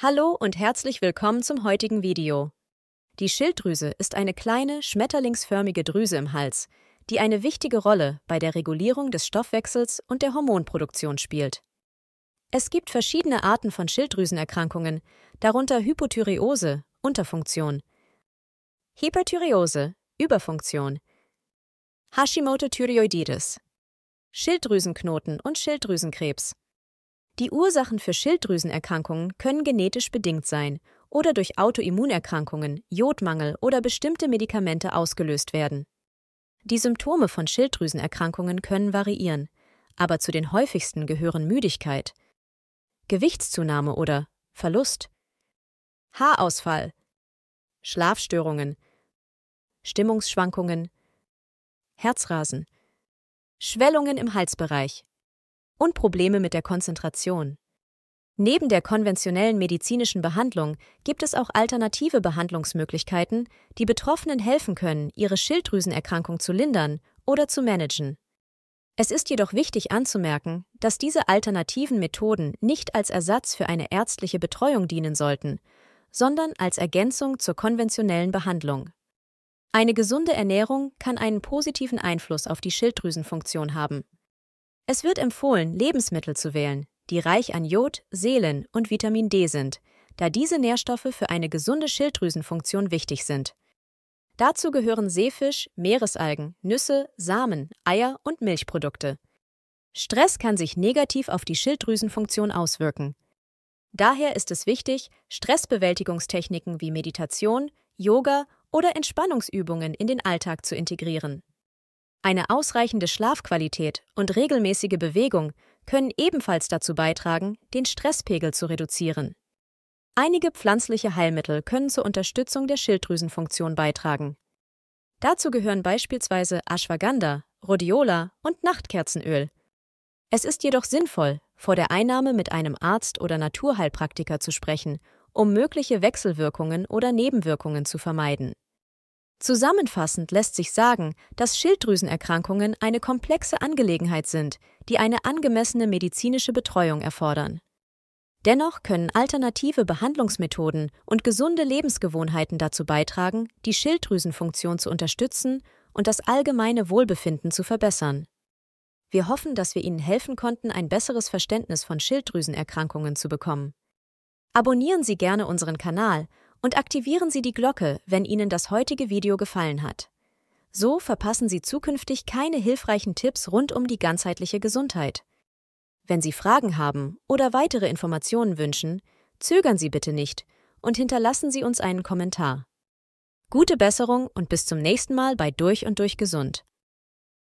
Hallo und herzlich willkommen zum heutigen Video. Die Schilddrüse ist eine kleine, schmetterlingsförmige Drüse im Hals, die eine wichtige Rolle bei der Regulierung des Stoffwechsels und der Hormonproduktion spielt. Es gibt verschiedene Arten von Schilddrüsenerkrankungen, darunter Hypothyreose, Unterfunktion, Hyperthyreose, Überfunktion, Hashimoto-Thyreoiditis, Schilddrüsenknoten und Schilddrüsenkrebs. Die Ursachen für Schilddrüsenerkrankungen können genetisch bedingt sein oder durch Autoimmunerkrankungen, Jodmangel oder bestimmte Medikamente ausgelöst werden. Die Symptome von Schilddrüsenerkrankungen können variieren, aber zu den häufigsten gehören Müdigkeit, Gewichtszunahme oder Verlust, Haarausfall, Schlafstörungen, Stimmungsschwankungen, Herzrasen, Schwellungen im Halsbereich und Probleme mit der Konzentration. Neben der konventionellen medizinischen Behandlung gibt es auch alternative Behandlungsmöglichkeiten, die Betroffenen helfen können, ihre Schilddrüsenerkrankung zu lindern oder zu managen. Es ist jedoch wichtig anzumerken, dass diese alternativen Methoden nicht als Ersatz für eine ärztliche Betreuung dienen sollten, sondern als Ergänzung zur konventionellen Behandlung. Eine gesunde Ernährung kann einen positiven Einfluss auf die Schilddrüsenfunktion haben. Es wird empfohlen, Lebensmittel zu wählen, die reich an Jod, Seelen und Vitamin D sind, da diese Nährstoffe für eine gesunde Schilddrüsenfunktion wichtig sind. Dazu gehören Seefisch, Meeresalgen, Nüsse, Samen, Eier und Milchprodukte. Stress kann sich negativ auf die Schilddrüsenfunktion auswirken. Daher ist es wichtig, Stressbewältigungstechniken wie Meditation, Yoga oder Entspannungsübungen in den Alltag zu integrieren. Eine ausreichende Schlafqualität und regelmäßige Bewegung können ebenfalls dazu beitragen, den Stresspegel zu reduzieren. Einige pflanzliche Heilmittel können zur Unterstützung der Schilddrüsenfunktion beitragen. Dazu gehören beispielsweise Ashwagandha, Rhodiola und Nachtkerzenöl. Es ist jedoch sinnvoll, vor der Einnahme mit einem Arzt oder Naturheilpraktiker zu sprechen, um mögliche Wechselwirkungen oder Nebenwirkungen zu vermeiden. Zusammenfassend lässt sich sagen, dass Schilddrüsenerkrankungen eine komplexe Angelegenheit sind, die eine angemessene medizinische Betreuung erfordern. Dennoch können alternative Behandlungsmethoden und gesunde Lebensgewohnheiten dazu beitragen, die Schilddrüsenfunktion zu unterstützen und das allgemeine Wohlbefinden zu verbessern. Wir hoffen, dass wir Ihnen helfen konnten, ein besseres Verständnis von Schilddrüsenerkrankungen zu bekommen. Abonnieren Sie gerne unseren Kanal und aktivieren Sie die Glocke, wenn Ihnen das heutige Video gefallen hat. So verpassen Sie zukünftig keine hilfreichen Tipps rund um die ganzheitliche Gesundheit. Wenn Sie Fragen haben oder weitere Informationen wünschen, zögern Sie bitte nicht und hinterlassen Sie uns einen Kommentar. Gute Besserung und bis zum nächsten Mal bei Durch und Durch Gesund.